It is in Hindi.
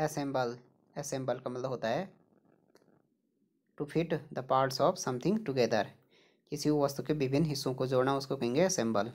असेंबल असेंबल का मतलब होता है to fit the parts of something together किसी वस्तु के विभिन्न हिस्सों को जोड़ना उसको कहेंगे असेंबल